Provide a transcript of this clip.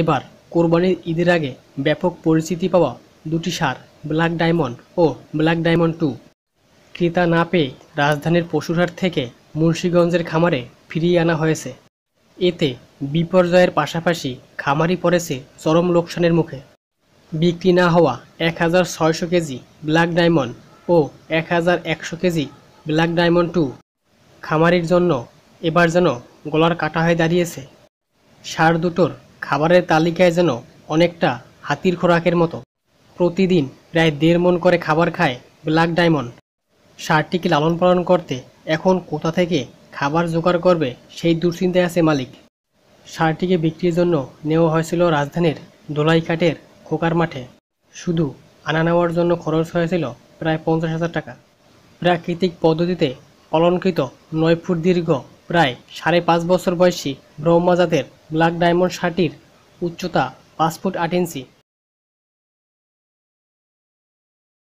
এবার কোরবানির ঈদের আগে ব্যাপক পরিচিতি পাওয়া দুটি সার ব্ল্যাক ডায়মন্ড ও ব্ল্যাক ডায়মন্ড টু ক্রেতা না পেয়ে রাজধানীর পশুরহাট থেকে মুন্সীগঞ্জের খামারে ফিরিয়ে আনা হয়েছে এতে বিপর্যয়ের পাশাপাশি খামারি পড়েছে চরম লোকসানের মুখে বিক্রি না হওয়া এক হাজার ছয়শো কেজি ব্ল্যাক ডায়মন্ড ও এক হাজার একশো কেজি ব্ল্যাক ডায়মন্ড টু খামারির জন্য এবার যেন গলার কাটা হয়ে দাঁড়িয়েছে সার দুটোর খাবারের তালিকায় যেন অনেকটা হাতির খোরাকের মতো প্রতিদিন প্রায় দেড় মন করে খাবার খায় ব্ল্যাক ডায়মন্ড সারটিকে লালন পালন করতে এখন কোথা থেকে খাবার জোগাড় করবে সেই দুশ্চিন্তায় আছে মালিক সারটিকে বিক্রির জন্য নেওয়া হয়েছিল রাজধানীর দোলাইঘাটের খোকার মাঠে শুধু আনা নেওয়ার জন্য খরচ হয়েছিল প্রায় পঞ্চাশ হাজার টাকা প্রাকৃতিক পদ্ধতিতে অলঙ্কৃত নয় ফুট দীর্ঘ প্রায় সাড়ে পাঁচ বছর বয়সী ব্রহ্মজাতের ব্ল্যাক ডায়মন্ড শার্টির উচ্চতা পাঁচ ফুট আট ইঞ্চি